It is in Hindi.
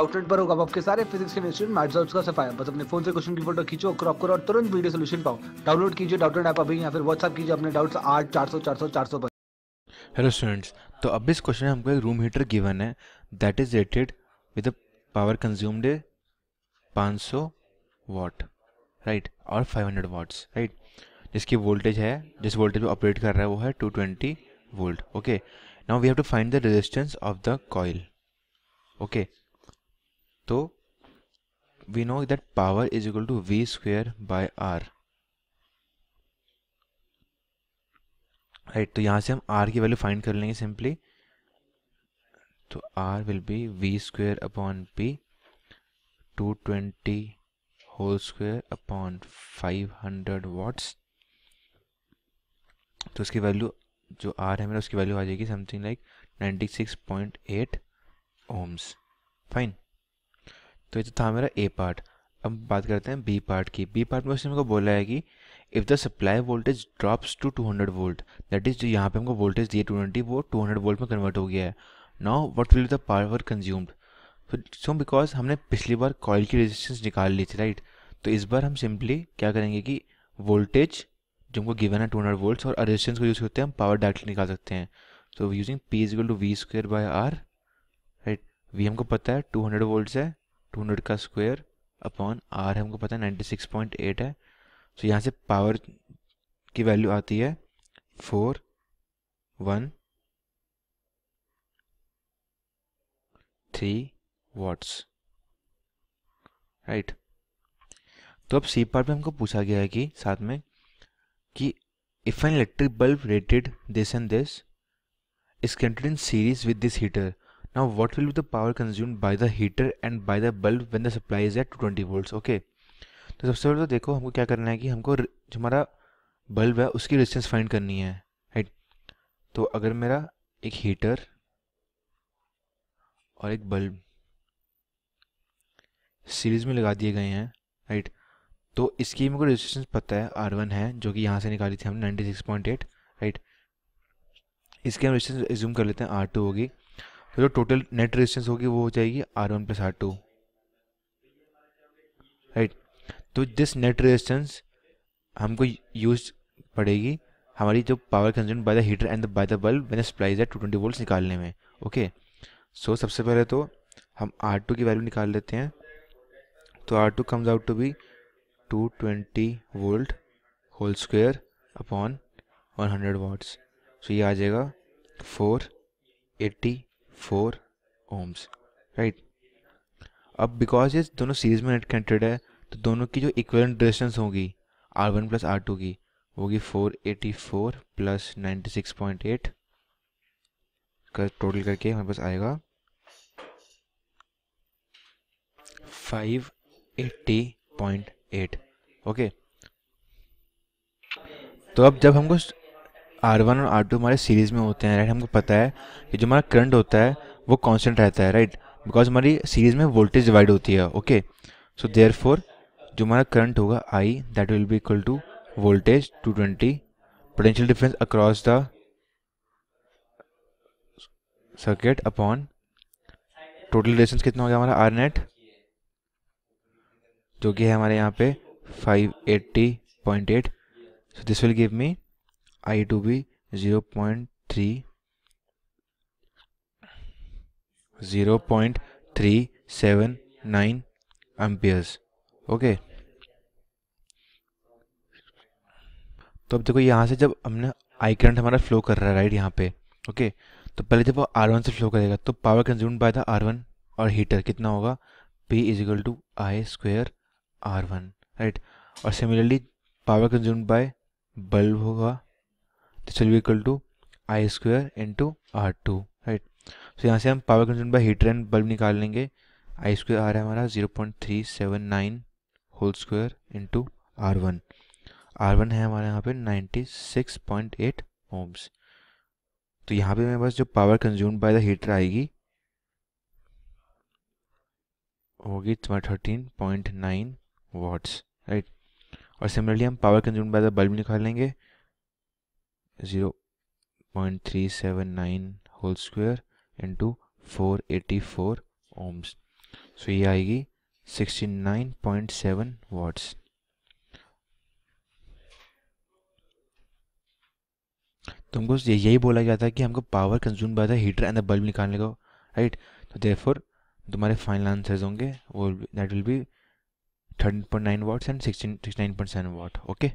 आउटलेट पर होगा आपके सारे फिजिक्स केमिस्ट्री मैथ्स और उसका सफाया बस अपने फोन से क्वेश्चन की फोटो खींचो क्रॉप करो और तुरंत वीडियो सोल्यूशन पाओ डाउनलोड कीजिए डाउटलेट ऐप अभी या फिर व्हाट्सअप कीजिए अपने डाउट्स आठ चार सौ चार सौ चार सौ पर हेलो स्टूडेंट्स तो अब इस क्वेश्चन में हमको एक रूम हीटर गिवन है that is rated with a power consumed पाँच सौ वॉट राइट और फाइव हंड्रेड वॉट्स राइट जिसकी वोल्टेज है जिस वोल्टेज पे ऑपरेट कर रहा है वो है two twenty volt okay now we have to find the resistance of the coil okay okay. तो we know that power is equal to V square by R right तो यहां से हम आर की वैल्यू फाइंड कर लेंगे सिंपली तो R will be V square upon P two twenty whole square upon five hundred watts तो उसकी वैल्यू जो आर है मेरा उसकी वैल्यू आ जाएगी something like ninety six point eight ohms fine तो ये तो था मेरा ए पार्ट अब बात करते हैं बी पार्ट की बी पार्ट में उसने हमको बोला है कि if the supply voltage drops to 200 volt that is जो यहाँ पे हमको वोल्टेज दिए ट्वेंटी वो 200 वोल्ट में कन्वर्ट हो गया है now what will the power consumed so because हमने पिछली बार कॉयल की रेजिस्टेंस निकाल ली थी राइट तो इस बार हम सिंपली क्या करेंगे कि वोल्टेज जो हमको गिवन है टू हंड्रेड वोल्ट और रेजिस्टेंस को यूज़ करते हैं हम पावर डायरेक्टली निकाल सकते हैं so using P is to V square by R right V हमको पता है टू हंड्रेड वोल्ट्स है टू हंड्रेड का स्क्वायर अपॉन आर हमको पता है नाइन्टी सिक्स पॉइंट एट है सो so, यहाँ से पावर की वैल्यू आती है four one three watts right तो अब सी पार्ट में हमको पूछा गया है कि साथ में कि if an electric bulb rated this and this is connected in series with this heater now what will be the power consumed by the heater and by the bulb when the supply is at 220 volts okay okay. तो सबसे पहले तो देखो हमको क्या करना है कि हमको जो हमारा बल्ब है उसकी रेजिस्टेंस फाइंड करनी है राइट तो अगर मेरा एक हीटर और एक बल्ब सीरीज में लगा दिए गए हैं राइट तो इसकी मेरे को रेजिस्टेंस पता है आर वन है जो कि यहाँ से निकाली थी हमने ninety six point eight right इसके हम रेजिस्टेंस एज्यूम कर लेते हैं आर टू होगी तो जो टोटल नेट रेजिस्टेंस होगी वो हो जाएगी R one plus R two right तो दिस नेट रेजिस्टेंस हमको यूज पड़ेगी हमारी जो power consume by the heater and by the bulb मैंने सप्लाई है टू ट्वेंटी वोल्ट निकालने में ओके सो so, सबसे पहले तो हम आर टू की वैल्यू निकाल लेते हैं तो R two comes out to be two twenty volt whole square upon one hundred watts so ये आ जाएगा four eighty four ohms right अब बिकॉज ये दोनों सीरीज में कनेक्टेड है तो दोनों की जो इक्वलेंट डिस्टेंस होगी R one plus R two की होगी four eighty four plus ninety six point eight कर टोटल करके हमारे पास आएगा five eighty point eight okay तो अब जब हमको आर वन और आर टू हमारे सीरीज़ में होते हैं राइट हमको पता है कि जो हमारा करंट होता है वो कांस्टेंट रहता है राइट बिकॉज हमारी सीरीज़ में वोल्टेज डिवाइड होती है ओके सो देयर फोर जो हमारा करंट होगा I that will be equal to voltage two twenty potential difference across the circuit upon total distance कितना हो गया हमारा आर नेट जो कि है हमारे यहाँ पे five eighty point eight so this will give me I to be zero point three zero point three seven nine amperes okay तो अब देखो यहाँ से जब हमने आई करंट हमारा फ्लो कर रहा है राइट यहाँ पे ओके तो पहले जब वो आर वन से फ्लो करेगा तो power consume by the R one और हीटर कितना होगा P is equal to I square R one right और similarly power consume by bulb होगा this will be equal to I square into R two right so यहाँ से हम power consume by heater and bulb निकाल लेंगे आई स्क्वायर आ रहा है हमारा zero point three seven nine whole square into R one are one है हमारे यहाँ पे ninety six point eight ohms तो यहाँ पे मेरे पास जो power consume by the heater आएगी होगी thirteen point nine watts right और सिमिलरली हम power consume by the bulb निकाल लेंगे nine whole square into four eighty four ohms so ये आएगी सेवन वाट्स तुमको हमको यही बोला गया था कि हमको power consume by the heater and the bulb निकालने को राइट तो देयरफॉर तुम्हारे फाइनल आंसर्स होंगे वो that will be thirteen point nine watts and sixteen six nine point seven watt okay